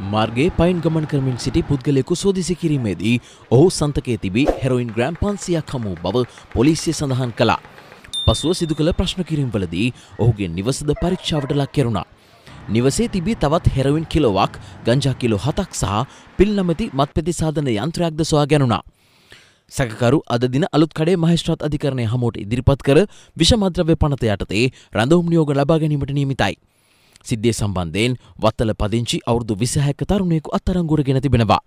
මාර්ගේ පයින් ගමන් කරමින් සිටි පුද්ගලෙකු සෝදිසි කිරීමේදී ඔහු සන්තකයේ තිබී හෙරොයින් ග්‍රෑම් පන්සියක් හමු බව පොලිසිය සඳහන් කළා. පසුව සිදු කළ ප්‍රශ්න කිරීම්වලදී ඔහුගේ නිවසද පරීක්ෂාවට ලක් කෙරුණා. නිවසේ තිබී තවත් හෙරවින් කිලොවක් ගංජා කිලෝ හතක් සහ පිල් නමැති මත්පෙති සාධන යන්ත්‍රයක්ද සොයා ගැනුණා. සැකකරු අද දින අලුත් කඩේ මහේස්ත්‍රාත් අධිකරණය හමුවට ඉදිරිපත් කර විෂමද්‍රව්‍ය පනත යටතේ රඳවුම් නියෝග ලබා ගැනීමට නියමිතයි. සිද්ධිය සම්බන්ධයෙන් වත්තල පදිංචි අවුරුදු විසහැක තරුණයෙකු අත්තරංගුරගෙන තිබෙනවා.